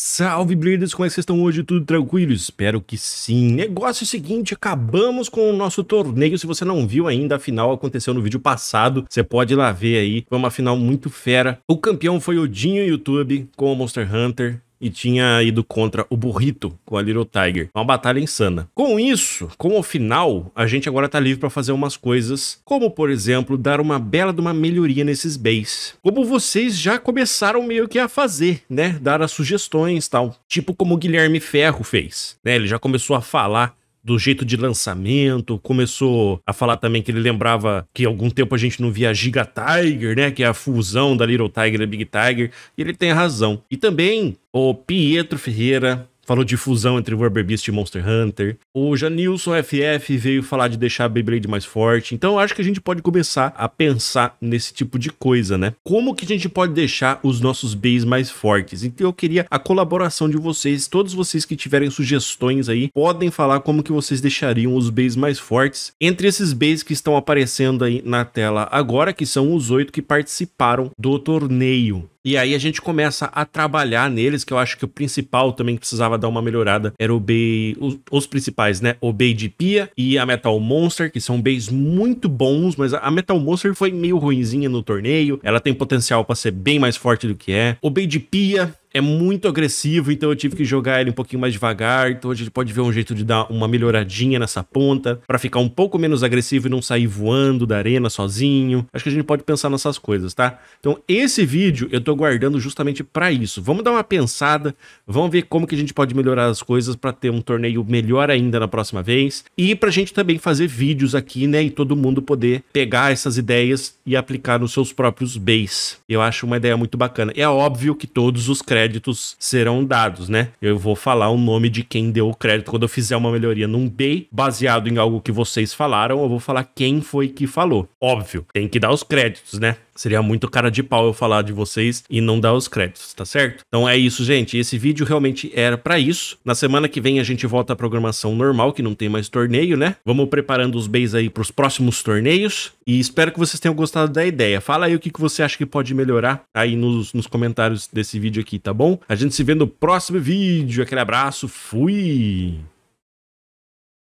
Salve, Breeders! Como é que vocês estão hoje? Tudo tranquilo? Espero que sim. Negócio é seguinte, acabamos com o nosso torneio. Se você não viu ainda, a final aconteceu no vídeo passado. Você pode ir lá ver aí. Foi uma final muito fera. O campeão foi Odinho YouTube com o Monster Hunter e tinha ido contra o Burrito com a Little Tiger. Uma batalha insana. Com isso, com o final, a gente agora tá livre para fazer umas coisas, como por exemplo, dar uma bela de uma melhoria nesses bays. Como vocês já começaram meio que a fazer, né? Dar as sugestões, tal. Tipo como o Guilherme Ferro fez, né? Ele já começou a falar do jeito de lançamento, começou a falar também que ele lembrava que algum tempo a gente não via a Giga Tiger, né, que é a fusão da Little Tiger e da Big Tiger, e ele tem razão. E também o Pietro Ferreira falou de fusão entre Warbeast e Monster Hunter. O Janilson FF veio falar de deixar a Beyblade mais forte. Então acho que a gente pode começar a pensar nesse tipo de coisa, né? Como que a gente pode deixar os nossos Beys mais fortes? Então eu queria a colaboração de vocês, todos vocês que tiverem sugestões aí, podem falar como que vocês deixariam os Beys mais fortes. Entre esses Beys que estão aparecendo aí na tela agora, que são os oito que participaram do torneio. E aí a gente começa a trabalhar neles, que eu acho que o principal também que precisava dar uma melhorada era o Bay. Os, os principais, né? O Bay de Pia e a Metal Monster, que são bays muito bons, mas a Metal Monster foi meio ruinzinha no torneio. Ela tem potencial para ser bem mais forte do que é. O Bay de Pia é muito agressivo, então eu tive que jogar ele um pouquinho mais devagar. Então a gente pode ver um jeito de dar uma melhoradinha nessa ponta para ficar um pouco menos agressivo e não sair voando da arena sozinho. Acho que a gente pode pensar nessas coisas, tá? Então esse vídeo eu tô guardando justamente para isso. Vamos dar uma pensada, vamos ver como que a gente pode melhorar as coisas para ter um torneio melhor ainda na próxima vez e pra gente também fazer vídeos aqui, né, e todo mundo poder pegar essas ideias e aplicar nos seus próprios base. Eu acho uma ideia muito bacana. É óbvio que todos os créditos créditos serão dados, né? Eu vou falar o nome de quem deu o crédito. Quando eu fizer uma melhoria num B, baseado em algo que vocês falaram, eu vou falar quem foi que falou. Óbvio, tem que dar os créditos, né? Seria muito cara de pau eu falar de vocês e não dar os créditos, tá certo? Então é isso, gente. Esse vídeo realmente era para isso. Na semana que vem a gente volta à programação normal, que não tem mais torneio, né? Vamos preparando os bens aí para os próximos torneios. E espero que vocês tenham gostado da ideia. Fala aí o que, que você acha que pode melhorar aí nos, nos comentários desse vídeo aqui, tá bom? A gente se vê no próximo vídeo. Aquele abraço. Fui!